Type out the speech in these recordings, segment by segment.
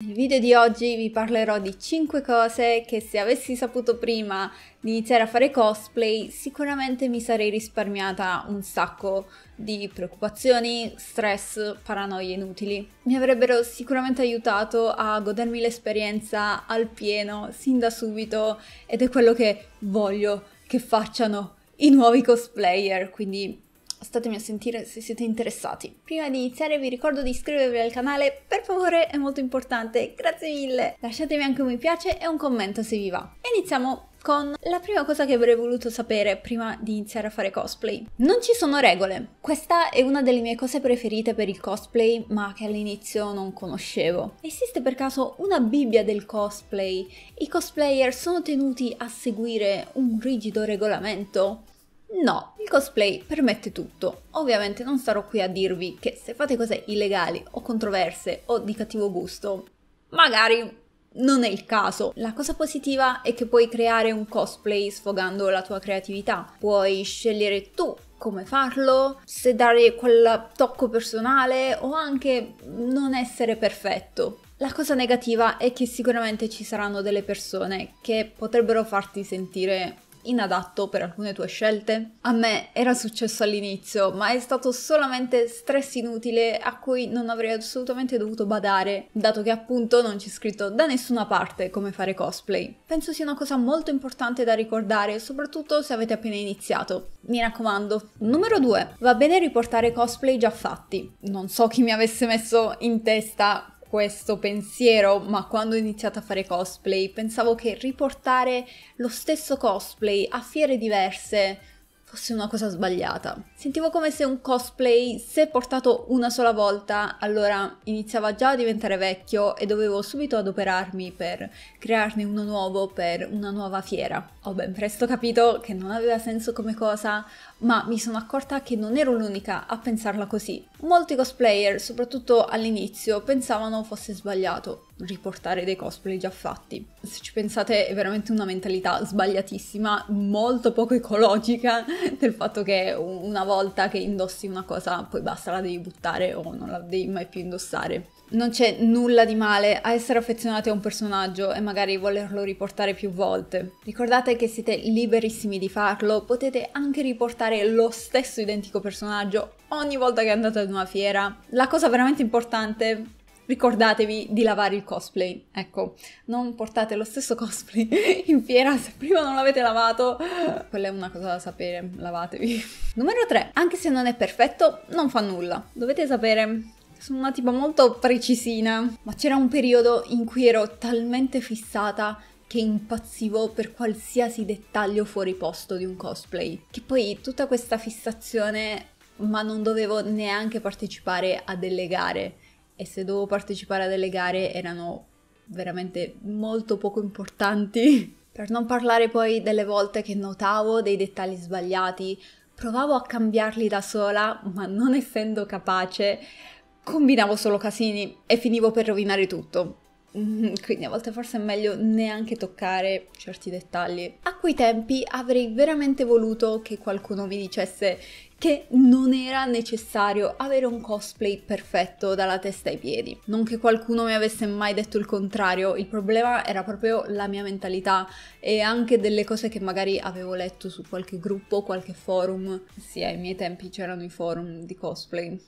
Nel video di oggi vi parlerò di 5 cose che se avessi saputo prima di iniziare a fare cosplay sicuramente mi sarei risparmiata un sacco di preoccupazioni, stress, paranoie inutili. Mi avrebbero sicuramente aiutato a godermi l'esperienza al pieno sin da subito ed è quello che voglio che facciano i nuovi cosplayer, quindi statemi a sentire se siete interessati. Prima di iniziare vi ricordo di iscrivervi al canale, per favore, è molto importante, grazie mille! Lasciatemi anche un mi piace e un commento se vi va. Iniziamo con la prima cosa che avrei voluto sapere prima di iniziare a fare cosplay. Non ci sono regole. Questa è una delle mie cose preferite per il cosplay, ma che all'inizio non conoscevo. Esiste per caso una Bibbia del cosplay? I cosplayer sono tenuti a seguire un rigido regolamento? No, il cosplay permette tutto. Ovviamente non starò qui a dirvi che se fate cose illegali o controverse o di cattivo gusto, magari non è il caso. La cosa positiva è che puoi creare un cosplay sfogando la tua creatività. Puoi scegliere tu come farlo, se dare quel tocco personale o anche non essere perfetto. La cosa negativa è che sicuramente ci saranno delle persone che potrebbero farti sentire inadatto per alcune tue scelte? A me era successo all'inizio, ma è stato solamente stress inutile a cui non avrei assolutamente dovuto badare, dato che appunto non c'è scritto da nessuna parte come fare cosplay. Penso sia una cosa molto importante da ricordare, soprattutto se avete appena iniziato. Mi raccomando. Numero 2. Va bene riportare cosplay già fatti. Non so chi mi avesse messo in testa questo pensiero, ma quando ho iniziato a fare cosplay pensavo che riportare lo stesso cosplay a fiere diverse fosse una cosa sbagliata. Sentivo come se un cosplay, se portato una sola volta, allora iniziava già a diventare vecchio e dovevo subito adoperarmi per crearne uno nuovo per una nuova fiera. Ho ben presto capito che non aveva senso come cosa, ma mi sono accorta che non ero l'unica a pensarla così. Molti cosplayer, soprattutto all'inizio, pensavano fosse sbagliato riportare dei cosplay già fatti. Se ci pensate è veramente una mentalità sbagliatissima, molto poco ecologica, del fatto che una volta che indossi una cosa poi basta la devi buttare o non la devi mai più indossare. Non c'è nulla di male a essere affezionati a un personaggio e magari volerlo riportare più volte. Ricordate che siete liberissimi di farlo, potete anche riportare fare lo stesso identico personaggio ogni volta che andate ad una fiera. La cosa veramente importante ricordatevi di lavare il cosplay. Ecco, non portate lo stesso cosplay in fiera se prima non l'avete lavato. Quella è una cosa da sapere, lavatevi. Numero 3. Anche se non è perfetto, non fa nulla. Dovete sapere sono una tipo molto precisina, ma c'era un periodo in cui ero talmente fissata che impazzivo per qualsiasi dettaglio fuori posto di un cosplay. Che poi tutta questa fissazione, ma non dovevo neanche partecipare a delle gare. E se dovevo partecipare a delle gare erano veramente molto poco importanti. Per non parlare poi delle volte che notavo dei dettagli sbagliati, provavo a cambiarli da sola, ma non essendo capace, combinavo solo casini e finivo per rovinare tutto. quindi a volte forse è meglio neanche toccare certi dettagli. A quei tempi avrei veramente voluto che qualcuno mi dicesse che non era necessario avere un cosplay perfetto dalla testa ai piedi. Non che qualcuno mi avesse mai detto il contrario, il problema era proprio la mia mentalità e anche delle cose che magari avevo letto su qualche gruppo, qualche forum. Sì, ai miei tempi c'erano i forum di cosplay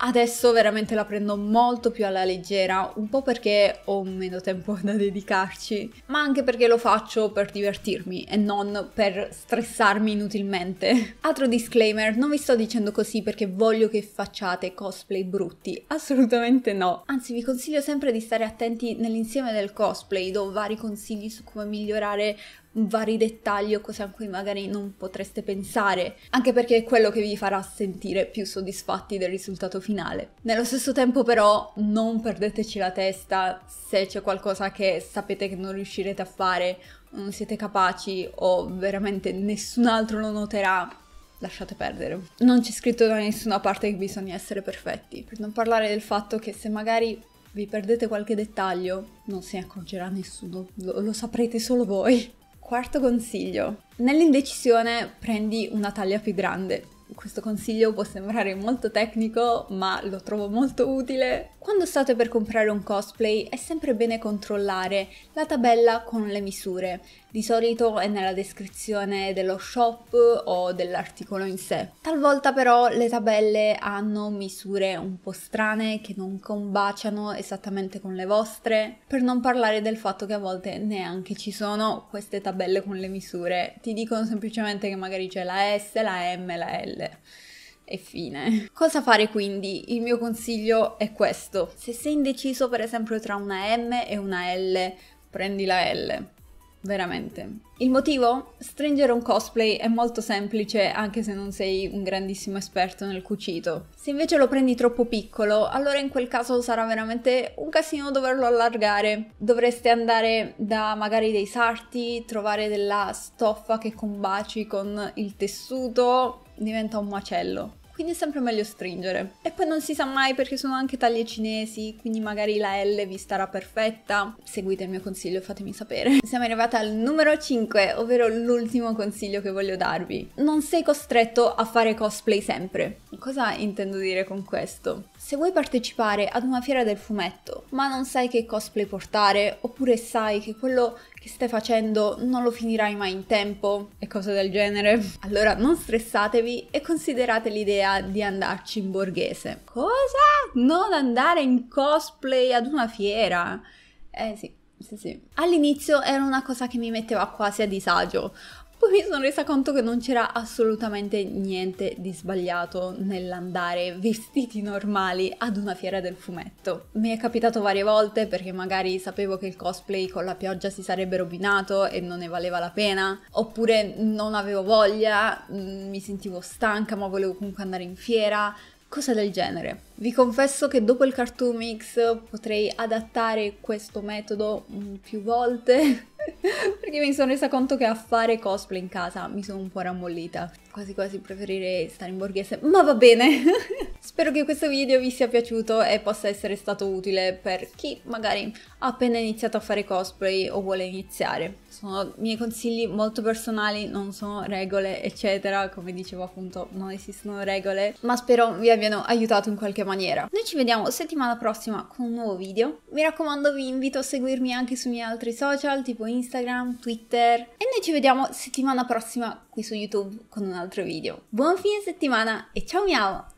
Adesso veramente la prendo molto più alla leggera, un po' perché ho meno tempo da dedicarci, ma anche perché lo faccio per divertirmi e non per stressarmi inutilmente. Altro disclaimer, non vi sto dicendo così perché voglio che facciate cosplay brutti, assolutamente no. Anzi, vi consiglio sempre di stare attenti nell'insieme del cosplay, do vari consigli su come migliorare vari dettagli o cose a cui magari non potreste pensare, anche perché è quello che vi farà sentire più soddisfatti del risultato finale. Nello stesso tempo però non perdeteci la testa se c'è qualcosa che sapete che non riuscirete a fare, non siete capaci o veramente nessun altro lo noterà, lasciate perdere. Non c'è scritto da nessuna parte che bisogna essere perfetti, per non parlare del fatto che se magari vi perdete qualche dettaglio, non se ne accorgerà nessuno, lo, lo saprete solo voi. Quarto consiglio. Nell'indecisione prendi una taglia più grande. Questo consiglio può sembrare molto tecnico, ma lo trovo molto utile quando state per comprare un cosplay è sempre bene controllare la tabella con le misure, di solito è nella descrizione dello shop o dell'articolo in sé. Talvolta però le tabelle hanno misure un po' strane che non combaciano esattamente con le vostre, per non parlare del fatto che a volte neanche ci sono queste tabelle con le misure, ti dicono semplicemente che magari c'è la S, la M, la L e fine. Cosa fare quindi? Il mio consiglio è questo. Se sei indeciso per esempio tra una M e una L, prendi la L. Veramente. Il motivo? Stringere un cosplay è molto semplice anche se non sei un grandissimo esperto nel cucito. Se invece lo prendi troppo piccolo, allora in quel caso sarà veramente un casino doverlo allargare. Dovreste andare da magari dei sarti, trovare della stoffa che combaci con il tessuto, diventa un macello. Quindi è sempre meglio stringere. E poi non si sa mai perché sono anche taglie cinesi, quindi magari la L vi starà perfetta. Seguite il mio consiglio e fatemi sapere. Siamo arrivati al numero 5, ovvero l'ultimo consiglio che voglio darvi. Non sei costretto a fare cosplay sempre. Cosa intendo dire con questo? Se vuoi partecipare ad una fiera del fumetto, ma non sai che cosplay portare, oppure sai che quello che stai facendo non lo finirai mai in tempo e cose del genere, allora non stressatevi e considerate l'idea di andarci in borghese. Cosa? Non andare in cosplay ad una fiera? Eh sì, sì, sì. All'inizio era una cosa che mi metteva quasi a disagio, poi mi sono resa conto che non c'era assolutamente niente di sbagliato nell'andare vestiti normali ad una fiera del fumetto. Mi è capitato varie volte perché magari sapevo che il cosplay con la pioggia si sarebbe rovinato e non ne valeva la pena, oppure non avevo voglia, mm, mi sentivo stanca ma volevo comunque andare in fiera, cose del genere. Vi confesso che dopo il Cartoon Mix potrei adattare questo metodo mm, più volte perché mi sono resa conto che a fare cosplay in casa mi sono un po' rammollita quasi quasi preferirei stare in borghese, ma va bene. Spero che questo video vi sia piaciuto e possa essere stato utile per chi magari ha appena iniziato a fare cosplay o vuole iniziare. Sono miei consigli molto personali, non sono regole, eccetera. Come dicevo appunto, non esistono regole, ma spero vi abbiano aiutato in qualche maniera. Noi ci vediamo settimana prossima con un nuovo video. Mi raccomando, vi invito a seguirmi anche sui miei altri social, tipo Instagram, Twitter. E noi ci vediamo settimana prossima qui su YouTube con un altro altro video. Buon fine settimana e ciao miau!